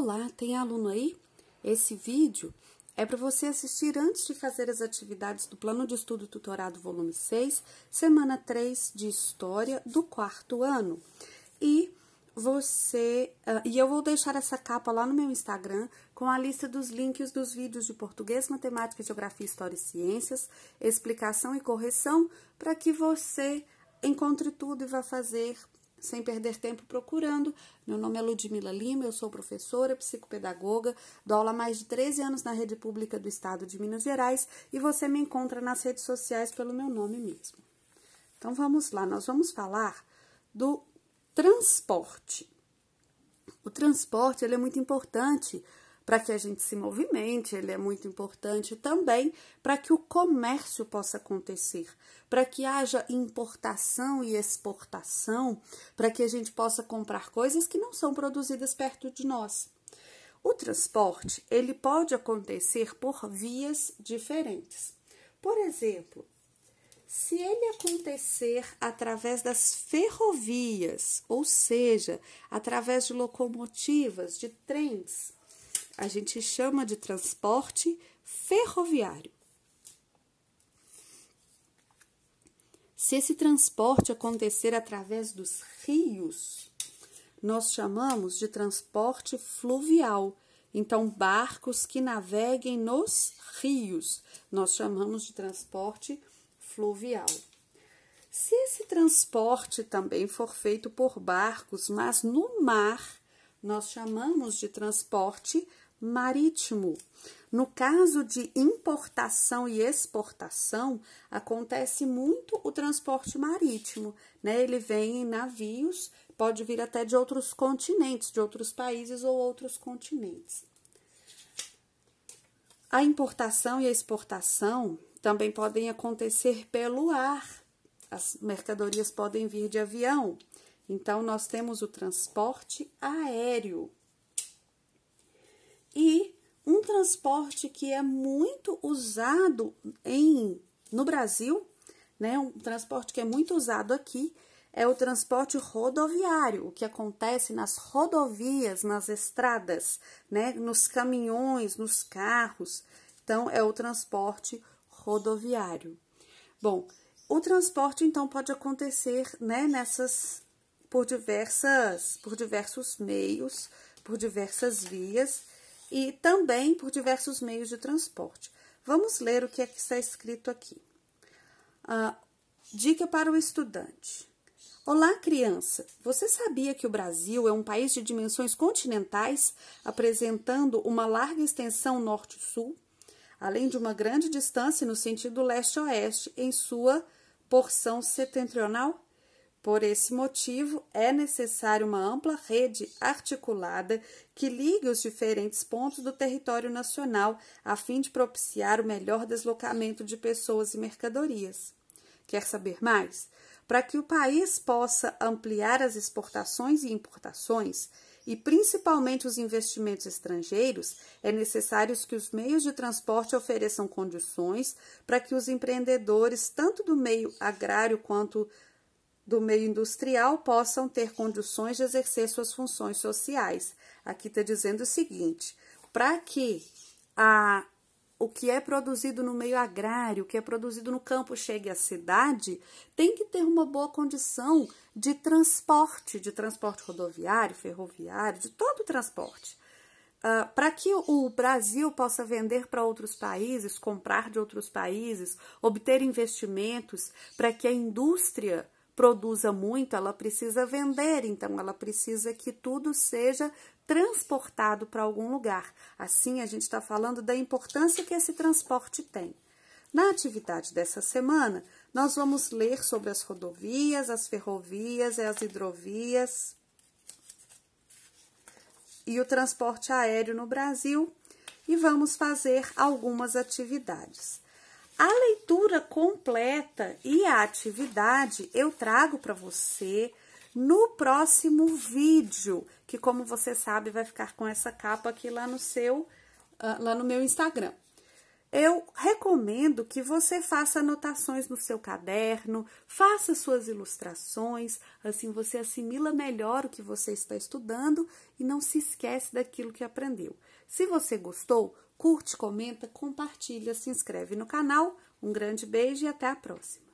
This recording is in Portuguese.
Olá, tem aluno aí? Esse vídeo é para você assistir antes de fazer as atividades do Plano de Estudo Tutorado Volume 6, semana 3 de História do quarto ano. E você. Uh, e eu vou deixar essa capa lá no meu Instagram com a lista dos links dos vídeos de português, matemática, geografia, história e ciências, explicação e correção, para que você encontre tudo e vá fazer sem perder tempo procurando. Meu nome é Ludmila Lima, eu sou professora, psicopedagoga, dou aula há mais de 13 anos na rede pública do estado de Minas Gerais e você me encontra nas redes sociais pelo meu nome mesmo. Então vamos lá, nós vamos falar do transporte. O transporte ele é muito importante para que a gente se movimente, ele é muito importante também para que o comércio possa acontecer, para que haja importação e exportação, para que a gente possa comprar coisas que não são produzidas perto de nós. O transporte, ele pode acontecer por vias diferentes. Por exemplo, se ele acontecer através das ferrovias, ou seja, através de locomotivas, de trens, a gente chama de transporte ferroviário. Se esse transporte acontecer através dos rios, nós chamamos de transporte fluvial. Então, barcos que naveguem nos rios, nós chamamos de transporte fluvial. Se esse transporte também for feito por barcos, mas no mar, nós chamamos de transporte marítimo. No caso de importação e exportação, acontece muito o transporte marítimo, né? Ele vem em navios, pode vir até de outros continentes, de outros países ou outros continentes. A importação e a exportação também podem acontecer pelo ar. As mercadorias podem vir de avião. Então, nós temos o transporte aéreo. E um transporte que é muito usado em no Brasil, né, um transporte que é muito usado aqui é o transporte rodoviário, o que acontece nas rodovias, nas estradas, né, nos caminhões, nos carros. Então é o transporte rodoviário. Bom, o transporte então pode acontecer, né, nessas por diversas, por diversos meios, por diversas vias e também por diversos meios de transporte. Vamos ler o que, é que está escrito aqui. Ah, dica para o estudante. Olá, criança! Você sabia que o Brasil é um país de dimensões continentais, apresentando uma larga extensão norte-sul, além de uma grande distância no sentido leste-oeste em sua porção setentrional? Por esse motivo, é necessário uma ampla rede articulada que ligue os diferentes pontos do território nacional, a fim de propiciar o melhor deslocamento de pessoas e mercadorias. Quer saber mais? Para que o país possa ampliar as exportações e importações, e principalmente os investimentos estrangeiros, é necessário que os meios de transporte ofereçam condições para que os empreendedores, tanto do meio agrário quanto do meio industrial possam ter condições de exercer suas funções sociais. Aqui está dizendo o seguinte: para que a, o que é produzido no meio agrário, o que é produzido no campo chegue à cidade, tem que ter uma boa condição de transporte, de transporte rodoviário, ferroviário, de todo o transporte. Uh, ah, para que o Brasil possa vender para outros países, comprar de outros países, obter investimentos, para que a indústria produza muito, ela precisa vender, então ela precisa que tudo seja transportado para algum lugar. Assim, a gente está falando da importância que esse transporte tem. Na atividade dessa semana, nós vamos ler sobre as rodovias, as ferrovias e as hidrovias e o transporte aéreo no Brasil e vamos fazer algumas atividades. A leitura completa e a atividade eu trago para você no próximo vídeo, que como você sabe vai ficar com essa capa aqui lá no seu ah, lá no meu Instagram. Eu recomendo que você faça anotações no seu caderno, faça suas ilustrações, assim você assimila melhor o que você está estudando e não se esquece daquilo que aprendeu. Se você gostou, curte, comenta, compartilha, se inscreve no canal. Um grande beijo e até a próxima!